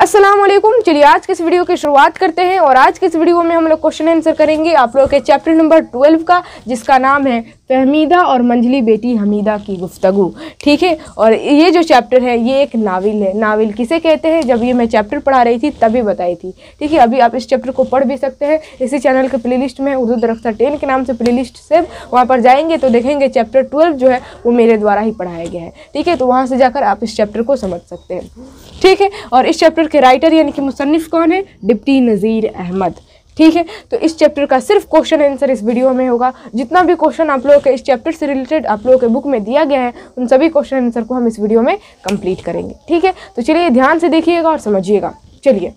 अस्सलाम चलिए आज के इस वीडियो की शुरुआत करते हैं और आज के इस वीडियो में हम लोग क्वेश्चन आंसर करेंगे आप लोग के चैप्टर नंबर ट्वेल्व का जिसका नाम है फहमीदा और मंजली बेटी हमीदा की गुफ्तगु ठीक है और ये जो चैप्टर है ये एक नावल है नावल किसे कहते हैं जब ये मैं चैप्टर पढ़ा रही थी तभी बताई थी ठीक है अभी आप इस चैप्टर को पढ़ भी सकते हैं इसी चैनल के लिस्ट में उर्दू दरख्ता टेन के नाम से प्ले लिस्ट सेव वहाँ पर जाएंगे तो देखेंगे चैप्टर ट्वेल्व जो है वो मेरे द्वारा ही पढ़ाया गया है ठीक है तो वहाँ से जाकर आप इस चैप्टर को समझ सकते हैं ठीक है और इस चैप्टर चैप्टर के राइटर यानी कि मुसनफ़ कौन है डिप्टी नज़ीर अहमद ठीक है तो इस चैप्टर का सिर्फ क्वेश्चन आंसर इस वीडियो में होगा जितना भी क्वेश्चन आप लोगों के इस चैप्टर से रिलेटेड आप लोगों के बुक में दिया गया है उन सभी क्वेश्चन आंसर को हम इस वीडियो में कंप्लीट करेंगे ठीक है तो चलिए ध्यान से देखिएगा और समझिएगा चलिए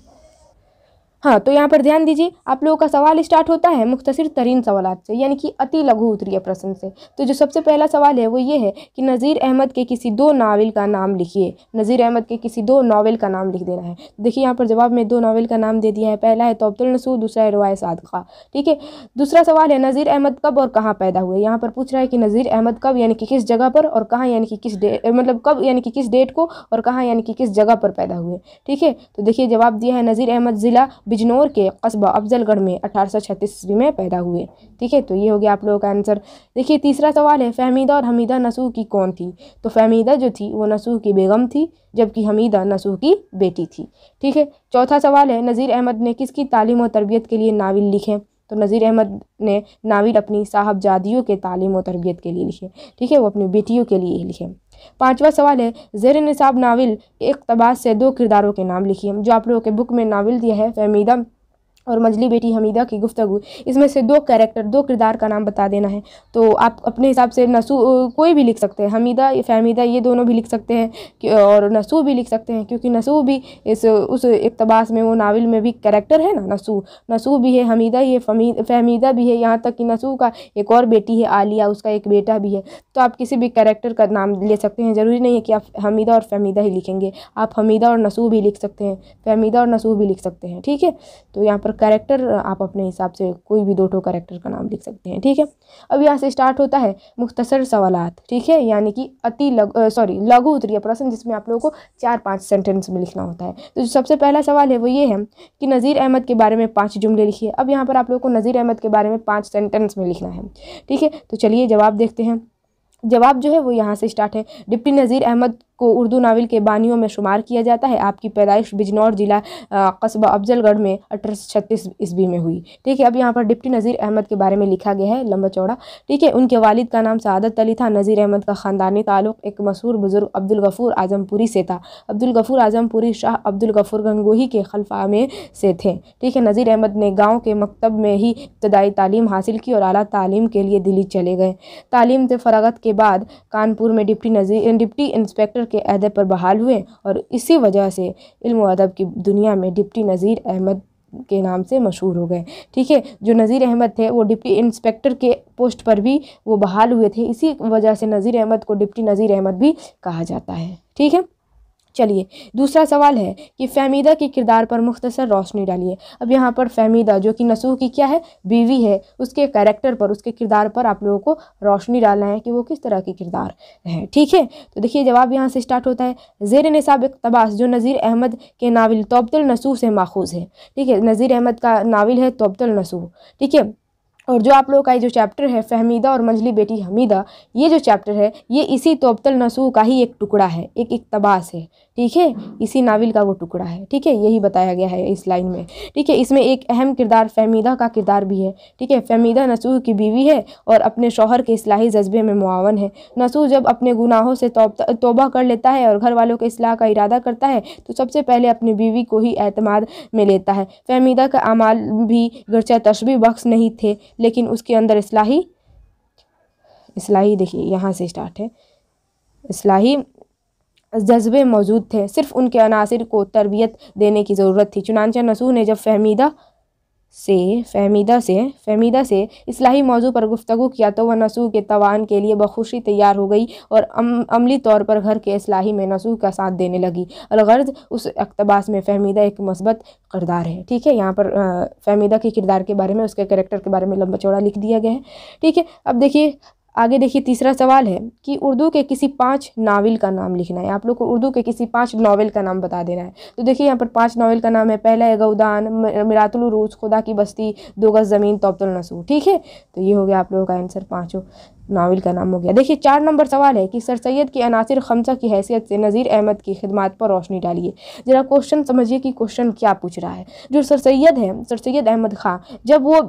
हाँ तो यहाँ पर ध्यान दीजिए आप लोगों का सवाल स्टार्ट होता है मुख्तर तरीन सवाल से यानी कि अति लघु उत्तरीय प्रश्न से तो जो सबसे पहला सवाल है वो ये है कि नज़ीर अहमद के किसी दो नावल का नाम लिखिए नज़ीर अहमद के किसी दो नावल का नाम लिख देना है देखिए यहाँ पर जवाब में दो नावल का नाम दे दिया है पहला है तोबतुल नसूर दूसरा है रवाय खा ठीक है दूसरा सवाल है नज़ीर अहमद कब और कहाँ पैदा हुए यहाँ पर पूछ रहा है कि नज़ीर अहमद कब यानी कि किस जगह पर और कहाँ यानी कि किस डे मतलब कब यानी कि किस डेट को और कहाँ यानी कि किस जगह पर पैदा हुए ठीक है तो देखिए जवाब दिया है नज़ीर अहमद ज़िला बिजनौर के कस्बा अफजलगढ़ में अठारह सौ ईस्वी में पैदा हुए ठीक है तो ये हो गया आप लोगों का आंसर देखिए तीसरा सवाल है फहमीदा और हमीदा नसूह की कौन थी तो फहमीदा जो थी वो नसूह की बेगम थी जबकि हमीदा नसूह की बेटी थी ठीक है चौथा सवाल है नज़ीर अहमद ने किसकी तालीम और तरबियत के लिए नावल लिखे तो नज़ीर अहमद ने नावल अपनी साहबजादियों के तालीम और तरबियत के लिए लिखे ठीक है वो अपनी बेटियों के लिए लिखे पांचवा सवाल है जेर निसाब नाविल एक तबास से दो किरदारों के नाम लिखिए जो आप लोगों के बुक में नाविल दिया है फहमीदा और मंजली बेटी हमीदा की गुफ्तगु इसमें से दो कैरेक्टर दो किरदार का नाम बता देना है तो आप अपने हिसाब से नसू कोई भी लिख सकते हैं हमीदा फहमीदा ये दोनों भी लिख सकते हैं और नसू भी लिख सकते हैं क्योंकि नसू भी इस उस इकतबास में वो नावल में भी कैरेक्टर है ना नसू नसू भी है हमीदा ये फहमीदा भी है यहाँ तक कि नसू का एक और बेटी है आलिया उसका एक बेटा भी है तो आप किसी भी कैरेक्टर का नाम ले सकते हैं ज़रूरी नहीं है कि आप हमीदा और फहमीदा ही लिखेंगे आप हमीदा और नसू भी लिख सकते हैं फहमीदा और नसू भी लिख सकते हैं ठीक है तो यहाँ पर कैरेक्टर आप अपने हिसाब से कोई भी दो ठो कैरेक्टर का नाम लिख सकते हैं ठीक है अब यहाँ से स्टार्ट होता है मुख्तसर सवाल ठीक है यानी कि अति लघु सॉरी लघु उत्तरीय प्रश्न जिसमें आप लोगों को चार पाँच सेंटेंस में लिखना होता है तो सबसे पहला सवाल है वो ये है कि नज़ीर अहमद के बारे में पाँच जुमले लिखिए अब यहाँ पर आप लोग को नज़ीर अहमद के बारे में पाँच सेंटेंस में लिखना है ठीक है तो चलिए जवाब देखते हैं जवाब जो है वो यहाँ से स्टार्ट है डिप्टी नज़ीर अहमद को उर्दू नावल के बानियों में शुमार किया जाता है आपकी पैदाइश बिजनौर जिला कस्बा अफजलगढ़ में अठारह सौ छत्तीस ईस्वी में हुई ठीक है अब यहाँ पर डिप्टी नज़ीर अहमद के बारे में लिखा गया है लंबा चौड़ा ठीक है उनके वालिद का नाम सदत अली था नज़ीर अहमद का ख़ानदानी ताल्लुक एक मशहूर बुजुर्ग अब्दुलगफ़ूर आजमपुरी से था अब्दुलगफ़ूर आजमपुरी शाह अब्दुलगफ़ूर गंगोही के खलफा में से थे ठीक है नज़ीर अहमद ने गाँव के मकतब में ही इब्तदाई तालीम हासिल की और अली तालीम के लिए दिल्ली चले गए तालीम से फरागत के बाद कानपुर में डिप्टी नज़ीर डिप्टी इंस्पेक्टर कौंसल के अहदे पर बहाल हुए और इसी वजह से इल्म अदब की दुनिया में डिप्टी नज़ीर अहमद के नाम से मशहूर हो गए ठीक है जो नज़ीर अहमद थे वो डिप्टी इंस्पेक्टर के पोस्ट पर भी वो बहाल हुए थे इसी वजह से नज़ीर अहमद को डिप्टी नज़ीर अहमद भी कहा जाता है ठीक है चलिए दूसरा सवाल है कि फहमीदा के किरदार पर मुख्तसर रोशनी डालिए अब यहाँ पर फहमीदा जो कि नसूह की क्या है बीवी है उसके कैरेक्टर पर उसके किरदार पर आप लोगों को रोशनी डालना है कि वो किस तरह के किरदार हैं ठीक है तो देखिए जवाब यहाँ से स्टार्ट होता है जेर नसाब इकतबास जो नज़ीर अहमद के नावल तोबतल नसूह से माखूज़ है ठीक है नज़ीर अहमद का नावल है तोबतल नसूह ठीक है और जो आप लोगों का ये जो चैप्टर है फहमीदा और मंजली बेटी हमीदा ये जो चैप्टर है ये इसी तोबतल नसूह का ही एक टुकड़ा है एक इकतबास है ठीक है इसी नाविल का वो टुकड़ा है ठीक है यही बताया गया है इस लाइन में ठीक है इसमें एक अहम किरदार फहमीदा का किरदार भी है ठीक है फहमीदा नसूह की बीवी है और अपने शोहर के इसलाही जज्बे में मुआवन है नसूह जब अपने गुनाहों से तोबा कर लेता है और घर वालों के इसलाह का इरादा करता है तो सबसे पहले अपनी बीवी को ही एतमाद में लेता है फहमीदा का अमाल भी गर्चा तशबी बख्श नहीं थे लेकिन उसके अंदर इसलाही इसलाही देखिए यहाँ से स्टार्ट है इसलाही जज्बे मौजूद थे सिर्फ उनके अनासर को तरबियत देने की ज़रूरत थी चुनानचा नसू ने जब फहमीदा से फहमीदा से फहमीदा से इसलाही मौजू पर गुफ्तु किया तो वह नसूह के तवान के लिए बखुशी तैयार हो गई और अम, अमली तौर पर घर के इसलाही में नसूह का साथ देने लगी अलगर्ज उस अकतबास में फहमीदा एक मस्बत किरदार है ठीक है यहाँ पर फहमीदा के किरदार के बारे में उसके करेक्टर के बारे में लम्बा चौड़ा लिख दिया गया है ठीक है अब देखिए आगे देखिए तीसरा सवाल है कि उर्दू के किसी पांच नावल का नाम लिखना है आप लोग को उर्दू के किसी पांच नावल का नाम बता देना है तो देखिए यहाँ पर पांच नावल का नाम है पहला है गौदान मिरातुलरूज खुदा की बस्ती दो गज ज़मीन तोबतुल नसूर ठीक है तो ये हो गया आप लोगों का आंसर पाँचों नावल का नाम हो गया देखिए चार नंबर सवाल है कि सर सैद के अनासर खमसा की हैसियत से नज़ीर अहमद की खिदमत पर रोशनी डालिए ज़रा क्वेश्चन समझिए कि क्वेश्चन क्या पूछ रहा है जो सर सैद है सर सैद अहमद खां जब वो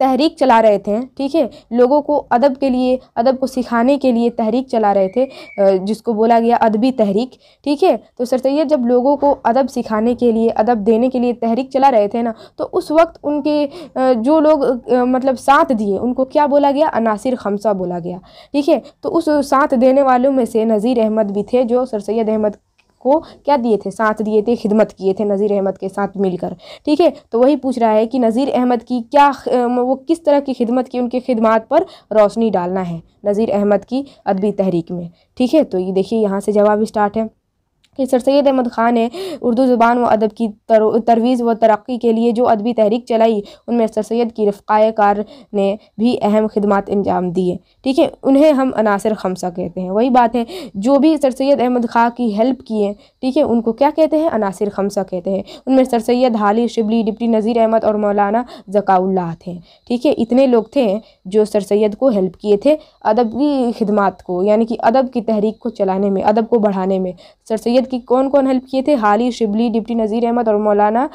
तहरीक चला रहे थे ठीक है लोगों को अदब के लिए अदब को सिखाने के लिए तहरीक चला रहे थे जिसको बोला गया अदबी तहरीक ठीक है तो सर सैद जब लोगों को अदब सिखाने के लिए अदब देने के लिए तहरीक चला रहे थे ना तो उस वक्त उनके जो लोग मतलब साथ दिए उनको क्या बोला गया अनासिर खमसा बोला गया ठीक है तो उस साथ देने वालों में से नज़ीर अहमद भी थे जो सर सैद अहमद को क्या दिए थे साथ दिए थे खिदमत किए थे नज़ीर अहमद के साथ मिलकर ठीक है तो वही पूछ रहा है कि नज़ीर अहमद की क्या वो किस तरह की खिदमत की उनके खिदमत पर रोशनी डालना है नज़ीर अहमद की अदबी तहरीक में ठीक है तो ये देखिए यहाँ से जवाब स्टार्ट है कि सर सैद अहमद ख़ान ने उर्दू ज़ुबान व अदब की तर, तरवीज़ व तरक्की के लिए जो अदबी तहरीक चलाई उनमें सर सैद की रफ़ाय कार ने भी अहम खदमात अंजाम दिए ठीक है उन्हें हम अनासर खमसा कहते हैं वही बात है जो भी सर सैद अहमद ख़ां की हेल्प किए ठीक है उनको क्या कहते हैं अनासर खमसा कहते हैं उनमें सर सैद हाली शिबली डिप्टी नज़ीर अहमद और मौलाना जकाउल्ला थे ठीक है इतने लोग थे जो सर सैद को हेल्प किए थे अदब की खदमात को यानी कि अदब की तहरीक को चलाने में अदब को बढ़ाने में सर सैद शरीयत की कौन कौन हेल्प किए थे हाली शिबली डिप्टी नज़ीर अहमद और मौलाना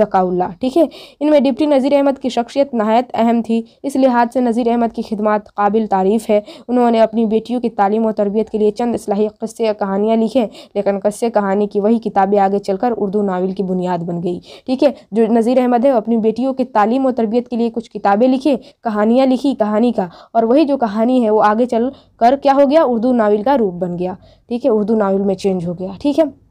जकाउल्ला ठीक है इनमें डिप्टी नज़ीर अहमद की शख्सियत नहायत अहम थी इस लिहाज से नज़ीर अहमद की खिदमत काबिल तारीफ़ है उन्होंने अपनी बेटियों की तालीम और तरबियत के लिए चंद असलाही क़स्से कहानियाँ लिखे लेकिन क़स्से कहानी की वही किताबें आगे चलकर उर्दू नावल की बुनियाद बन गई ठीक है जो नज़ीर अहमद है अपनी बेटियों की तालीम और तरबियत के लिए कुछ किताबें लिखी कहानियाँ लिखी कहानी का और वही जो कहानी है वो आगे चल कर क्या हो गया उर्दू नावल का रूप बन गया ठीक है उर्दू नावल में चेंज हो गया ठीक है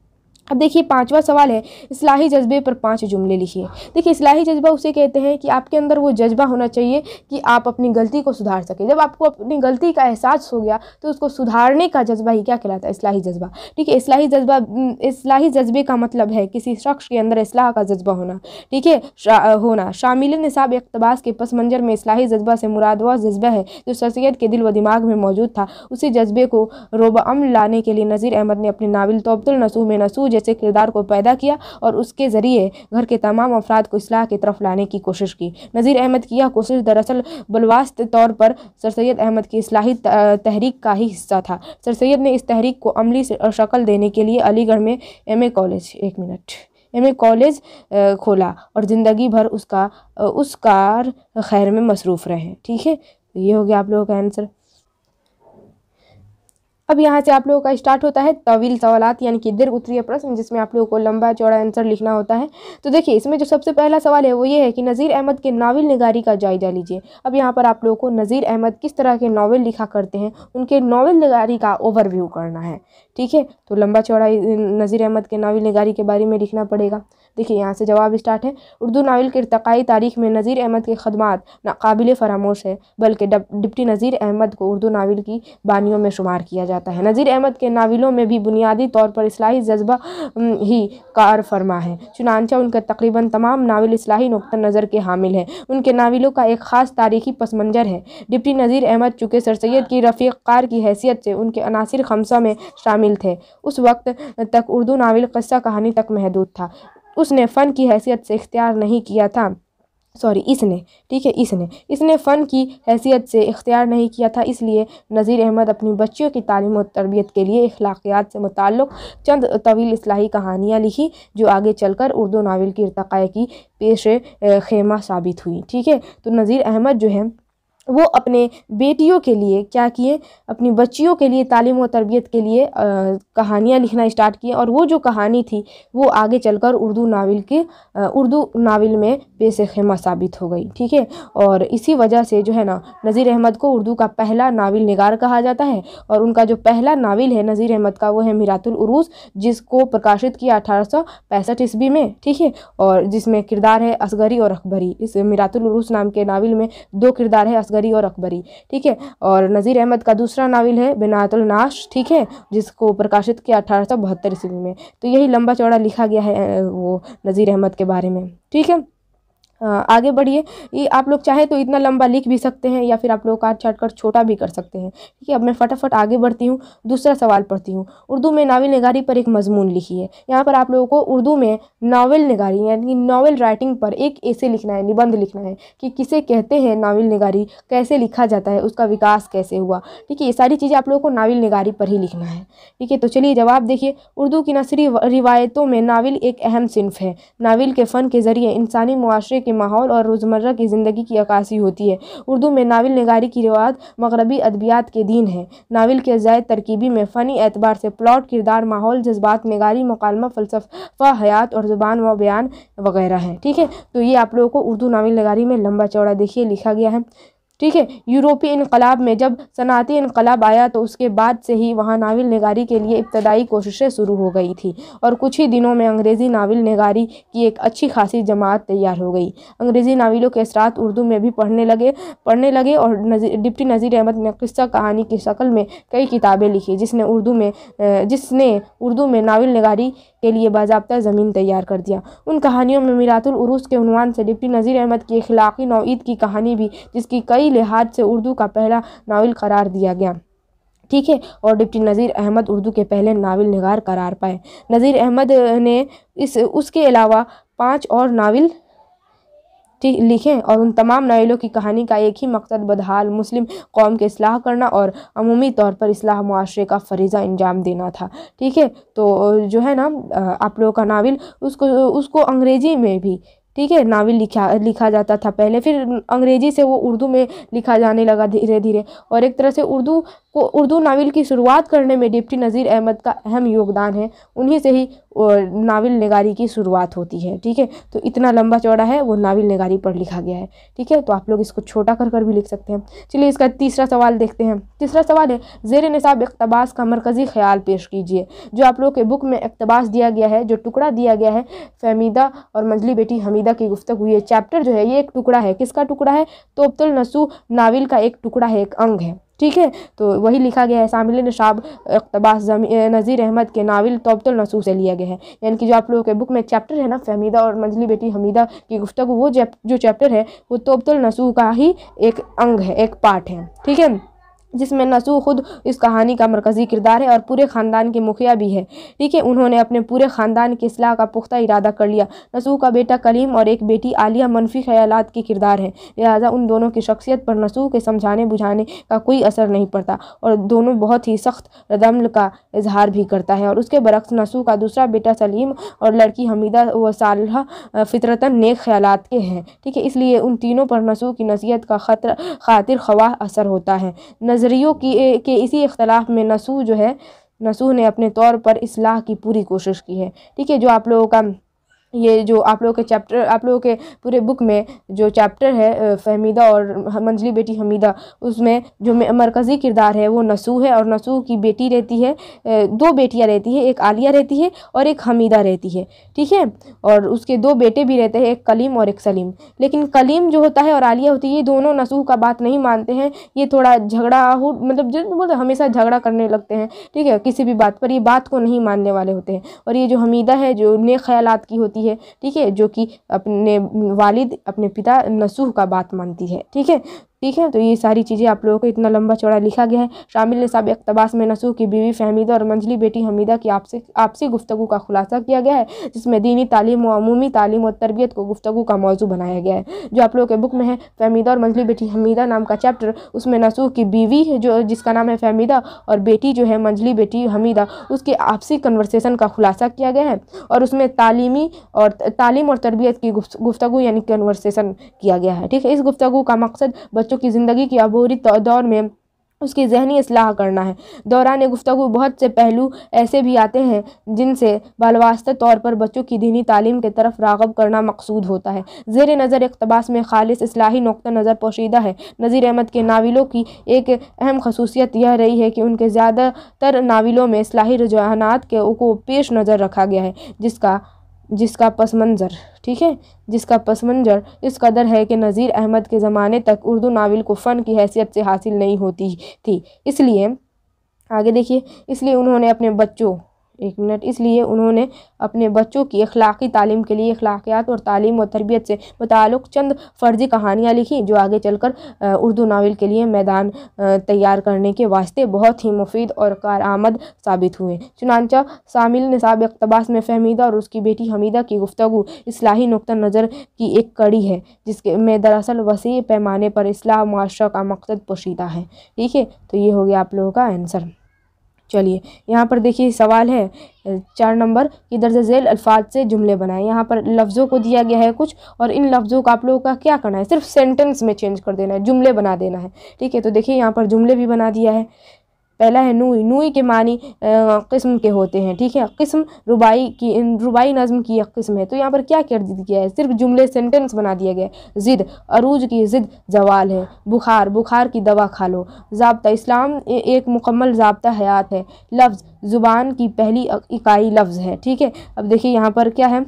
अब देखिए पांचवा सवाल है इसलाही जज्बे पर पांच जुमले लिखिए देखिए इसलाही जज्बा उसे कहते हैं कि आपके अंदर वो जज्बा होना चाहिए कि आप अपनी गलती को सुधार सकें जब आपको अपनी गलती का एहसास हो गया तो उसको सुधारने का जज्बा ही क्या कहलाता है इसलाही जज्बा ठीक है इसलाही जज्बा इसलाही जज्बे का मतलब है किसी शख्स के अंदर इसलाह का जज्बा होना ठीक है शा, होना शामिल निसाब इकतबास के पस मंजर में इसलाही जज्बा से मुराद वह जज्बा है जो शख्सियत के दिल व दिमाग में मौजूद था उसी जज्बे को रोबा अमल लाने के लिए नज़ीर अहमद ने अपने नावल तोबतुल नसूह में नसूज जैसे किरदार को पैदा किया और उसके ज़रिए घर के तमाम अफराद को इसलाह की तरफ लाने की कोशिश की नज़ीर अहमद की यह कोशिश दरअसल बलवास्त तौर पर सर सैद अहमद की इसलाही तहरीक का ही हिस्सा था सर सैद ने इस तहरीक को अमली शक्ल देने के लिए अलीगढ़ में ए कॉलेज एक मिनट ए कॉलेज खोला और ज़िंदगी भर उसका उस कार खैर में मसरूफ़ रहे ठीक है ये हो गया आप लोगों का आंसर अब यहाँ से आप लोगों का स्टार्ट होता है तवील सवालत यानी कि दीर्घ उत्तरीय प्रश्न जिसमें आप लोगों को लंबा चौड़ा आंसर लिखना होता है तो देखिए इसमें जो सबसे पहला सवाल है वो ये है कि नज़ीर अहमद के नावल नगारी का जायजा लीजिए अब यहाँ पर आप लोगों को नज़ीर अहमद किस तरह के नावल लिखा करते हैं उनके नावल नगारी का ओवरव्यू करना है ठीक है तो लंबा चौड़ा नज़ीर अहमद के नावल नगारी के बारे में लिखना पड़ेगा देखिए यहाँ से जवाब स्टार्ट है उर्दू नावल के इरतकई तारीख में नज़ीर अहमद के खदमात नाकबिल फरामोश है बल्कि डिप्टी नज़ीर अहमद को उर्दू नावल की बानियों में शुमार किया जाए जाता है नज़ीर अहमद के नावलों में भी बुनियादी तौर पर असलाही जज्बा ही कार फरमा है चुनानचा उनका तकरीबन तमाम नावल असलाही नुक़ नज़र के हामिल हैं उनके नावलों का एक ख़ास तारीखी पस मंज़र है डिप्टी नज़ीर अहमद चूँकि सर सैद की रफ़ीक कार की हैसियत से उनके अनासर खमसा में शामिल थे उस वक्त तक उर्दू नावल कस्सा कहानी तक महदूद था उसने फ़न की हैसियत से इख्तियार नहीं किया था सॉरी इसने ठीक है इसने इसने फ़न की हैसियत से इख्तियार नहीं किया था इसलिए नज़ीर अहमद अपनी बच्चियों की तालीम और तरबियत के लिए अखलाकियात से मुतक़ चंद तवील असलाही कहानियाँ लिखी जो आगे चलकर उर्दू नावल की इरतक़ा की पेश खेमा साबित हुई ठीक है तो नज़ीर अहमद जो है वो अपने बेटियों के लिए क्या किए अपनी बच्चियों के लिए तालीम और तरबियत के लिए कहानियाँ लिखना स्टार्ट किए और वो जो कहानी थी वो आगे चलकर उर्दू नावल के उर्दू नावल में पेश खेमा साबित हो गई ठीक है और इसी वजह से जो है ना नज़ीर अहमद को उर्दू का पहला नावल नगार कहा जाता है और उनका जो पहला नावल है नज़ीर अहमद का वो है मिरातुल जिसको प्रकाशित किया अठारह ईस्वी में ठीक है और जिसमें किरदार है असगरी और अकबरी इस मीरातुलरूस नाम के नावल में दो किरदार है असगरी और अकबरी ठीक है और नज़ीर अहमद का दूसरा नावल है बिनातुलनाश ठीक है जिसको प्रकाशित किया अठारह सौ बहत्तर ईस्वी में तो यही लंबा चौड़ा लिखा गया है वो नज़ीर अहमद के बारे में ठीक है आगे बढ़िए ये आप लोग चाहे तो इतना लंबा लिख भी सकते हैं या फिर आप लोग काट छाट कर छोटा भी कर सकते हैं ठीक है अब मैं फटाफट आगे बढ़ती हूँ दूसरा सवाल पढ़ती हूँ उर्दू में नावल नगारी पर एक मजमून लिखी है यहाँ पर आप लोगों को उर्दू में नावल नगारी यानी नावल राइटिंग पर एक ऐसे लिखना है निबंध लिखना है कि किसे कहते हैं नावल नगारी कैसे लिखा जाता है उसका विकास कैसे हुआ ठीक है ये सारी चीज़ें आप लोगों को नावल नगारी पर ही लिखना है ठीक है तो चलिए जवाब देखिए उर्दू की नसरी रिवायतों में नावल एक अहम सिनफ है नावल के फ़न के ज़रिए इंसानी मुआरे के माहौल और रोज़मर्रा की ज़िंदगी की अक्सी होती है उर्दू में नावल नगारी की रिवायत मगरबी अदबियात के दिन है नावल के ज़ायद तरकीबी में फ़नी एतबार से प्लॉट किरदार माहौल जज्बात नगारी मकालमा फ़लसफ़ा हयात और ज़ुबान व बयान वगैरह है ठीक है तो ये आप लोगों को उर्दू नावल नगारी में लंबा चौड़ा देखिए लिखा गया है ठीक है यूरोपीय इनकलाब में जब सनाती इनकलाब आया तो उसके बाद से ही वहाँ नावल नगारी के लिए इब्तदाई कोशिशें शुरू हो गई थी और कुछ ही दिनों में अंग्रेज़ी नावल नगारी की एक अच्छी खासी जमात तैयार हो गई अंग्रेज़ी नावलों के असरात उर्दू में भी पढ़ने लगे पढ़ने लगे और नजी, डिप्टी नज़ीर अहमद ने किस्सा कहानी की शक्ल में कई किताबें लिखी जिसने उर्दू में जिसने उर्दू में नावल नगारी के लिए बाबा ज़मीन तैयार कर दिया उन कहानियों में मीरातुल उरूस के उनवान से डिप्टी नज़ीर अहमद की अखलाकी नौीद की कहानी भी जिसकी कई लिहाज से उर्दू का पहला नावल करार दिया गया ठीक है और डिप्टी नज़ीर अहमद उर्दू के पहले नावल नगार करार पाए नज़ीर अहमद ने इस उसके अलावा पाँच और नावल ठीक लिखें और उन तमाम नावलों की कहानी का एक ही मकसद बदहाल मुस्लिम कौम के असलाह करना और अमूमी तौर पर असलाह माशरे का फरीज़ा अंजाम देना था ठीक है तो जो है ना आप लोगों का नावल उसको उसको अंग्रेज़ी में भी ठीक है नावल लिखा लिखा जाता था पहले फिर अंग्रेज़ी से वो उर्दू में लिखा जाने लगा धीरे धीरे और एक तरह से उर्दू को उर्दू नावल की शुरुआत करने में डिप्टी नज़ीर अहमद का अहम योगदान है उन्हीं से ही नावल नगारी की शुरुआत होती है ठीक है तो इतना लंबा चौड़ा है वो नावल नगारी पर लिखा गया है ठीक है तो आप लोग इसको छोटा कर कर भी लिख सकते हैं चलिए इसका तीसरा सवाल देखते हैं तीसरा सवाल है जेर नसाब इकतबास का मरकज़ी ख्याल पेश कीजिए जो आप लोग के बुक में इकतबास दिया गया है जो टुकड़ा दिया गया है फहमीदा और मंजली बेटी हमीदा की गुफ्तु हुई है चैप्टर जो है ये एक टुकड़ा है किसका टुकड़ा है तो नावल का एक टुकड़ा है एक अंग है ठीक है तो वही लिखा गया है शामिल नशाब अकतबास नज़ीर अहमद के नावल तोबतुल नसू से लिया गया है यानी कि जो आप लोगों के बुक में चैप्टर है ना फहमीदा और मंजली बेटी हमीदा की गुफ्तु वो जो चैप्टर है वो तोबतुल नसू का ही एक अंग है एक पार्ट है ठीक है जिसमें नसू खुद इस कहानी का मरकज़ी किरदार है और पूरे ख़ानदान के मुखिया भी है ठीक है उन्होंने अपने पूरे ख़ानदान की असलाह का पुख्ता इरादा कर लिया नसू का बेटा कलीम और एक बेटी आलिया मनफी ख्याल के किरदार हैं लिहाजा उन दोनों की शख्सियत पर नसू के समझाने बुझाने का कोई असर नहीं पड़ता और दोनों बहुत ही सख्त रदमल का इजहार भी करता है और उसके बरक्स नसू का दूसरा बेटा सलीम और लड़की हमीदा व साल फितरता नेक ख्याल के हैं ठीक है इसलिए उन तीनों पर नसू की नसीहत का खतर खातिर खवा असर होता है नज़र नज़रियों की के इसी इख्तलाफ में नसू जो है नसू ने अपने तौर पर इसलाह की पूरी कोशिश की है ठीक है जो आप लोगों का ये जो आप लोगों के चैप्टर आप लोगों के पूरे बुक में जो चैप्टर है फहमीदा और मंजली बेटी हमीदा उसमें जो मरकज़ी किरदार है वो नसू है और नसू की बेटी रहती है दो बेटियां रहती हैं एक आलिया रहती है और एक हमीदा रहती है ठीक है और उसके दो बेटे भी रहते हैं एक कलीम और एक सलीम लेकिन कलीम जो होता है और आलिया होती है ये दोनों नसू का बात नहीं मानते हैं ये थोड़ा झगड़ा हो मतलब जो बोलते हमेशा झगड़ा करने लगते हैं ठीक है किसी भी बात पर ये बात को नहीं मानने वाले होते हैं और ये जो हमीदा है जो नेक ख्याल की होती होती है ठीक है जो कि अपने वालिद अपने पिता नसूह का बात मानती है ठीक है ठीक है तो ये सारी चीज़ें आप लोगों को इतना लंबा चौड़ा लिखा गया है शामिल ने सब तबास में नसू की बीवी फहमीदा और मंजली बेटी हमीदा की आपसे आपसी गुफ्तु का खुलासा किया गया है जिसमें दीनी तालीम व अमूमी तालीम और तरबियत को गुफ्तु का मौजू बनाया गया है जो आप लोगों के बुक में है फहमीदा और मंजली बेटी हमीदा नाम का चैप्टर उसमें नसू की बीवी है जो जिसका नाम है फहमीदा और बेटी जो है मंजली बेटी हमीदा उसके आपसी कन्वर्सेशन का खुलासा किया गया है और उसमें तालीमी और तालीम और तरबियत की गुफ्तु यानी कन्वर्सेशन किया गया है ठीक है इस गुफ्तु का मकसद बच्चों की ज़िंदगी की अबूरी दौर में उसकी जहनी असलाह करना है दौरान गुफ्तु बहुत से पहलू ऐसे भी आते हैं जिनसे बालवास्त तौर पर बच्चों की दीनी तालीम के तरफ रागब करना मकसूद होता है जेर नज़र इकतबास में खालिश असलाही नुक़ नज़र पोशीदा है नज़ीर अहमद के नावलों की एक अहम खसूसियत यह रही है कि उनके ज़्यादातर नावलों में असलाही रुझाना के को पेश नज़र रखा गया है जिसका जिसका पस मंज़र ठीक है जिसका पस मंज़र इस कदर है कि नज़ीर अहमद के ज़माने तक उर्दू नावल को फ़न की हैसियत से हासिल नहीं होती थी इसलिए आगे देखिए इसलिए उन्होंने अपने बच्चों एक मिनट इसलिए उन्होंने अपने बच्चों की अखलाक़ी तालीम के लिए अखलाकियात और तालीम और तरबियत से मुतक चंद फ़र्ज़ी कहानियाँ लिखीं जो आगे चलकर उर्दू नावल के लिए मैदान तैयार करने के वास्ते बहुत ही मुफीद और आमद साबित हुए चुनानचा शामिल ने अकतबास में फहमीदा और उसकी बेटी हमीदा की गुफ्तु इसलाही नुक़ नज़र की एक कड़ी है जिसके में दरअसल वसी पैमाने पर इसलाह माशरा का मकसद पोशीदा है ठीक है तो ये हो गया आप लोगों का आंसर चलिए यहाँ पर देखिए सवाल है चार नंबर कि दर्ज झेल अल्फाज से जुमले बनाएं यहाँ पर लफ्ज़ों को दिया गया है कुछ और इन लफ्ज़ों का आप लोगों का क्या करना है सिर्फ सेंटेंस में चेंज कर देना है जुमले बना देना है ठीक है तो देखिए यहाँ पर जुमले भी बना दिया है पहला है नुई नुई के मानी किस्म के होते हैं ठीक है किस्म रुबाई की रुबाई नज़म की एक किस्म है तो यहाँ पर क्या कर दिया है सिर्फ जुमले सेंटेंस बना दिया गया है ज़िद अरूज की ज़िद जवाल है बुखार बुखार की दवा खा लो जबता इस्लाम एक मुकम्मल जबता हयात है लफ्ज़ ज़ुबान की पहली इकाई लफ्ज़ है ठीक है अब देखिए यहाँ पर क्या है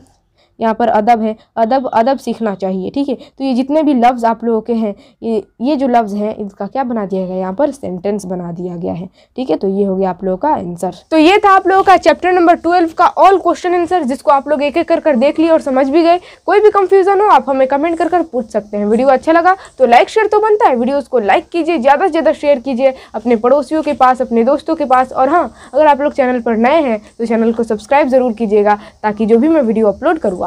यहाँ पर अदब है अदब अदब सीखना चाहिए ठीक है तो ये जितने भी लफ्ज़ आप लोगों के हैं ये ये जो लफ्ज़ हैं इनका क्या बना दिया गया यहाँ पर सेंटेंस बना दिया गया है ठीक है तो ये हो गया आप लोगों का आंसर तो ये था आप लोगों का चैप्टर नंबर ट्वेल्व का ऑल क्वेश्चन आंसर जिसको आप लोग एक एक कर कर देख लिए और समझ भी गए कोई भी कंफ्यूजन हो आप हमें कमेंट कर कर पूछ सकते हैं वीडियो अच्छा लगा तो लाइक शेयर तो बनता है वीडियोज़ को लाइक कीजिए ज़्यादा से ज़्यादा शेयर कीजिए अपने पड़ोसियों के पास अपने दोस्तों के पास और हाँ अगर आप लोग चैनल पर नए हैं तो चैनल को सब्सक्राइब ज़रूर कीजिएगा ताकि जो भी मैं वीडियो अपलोड करूँ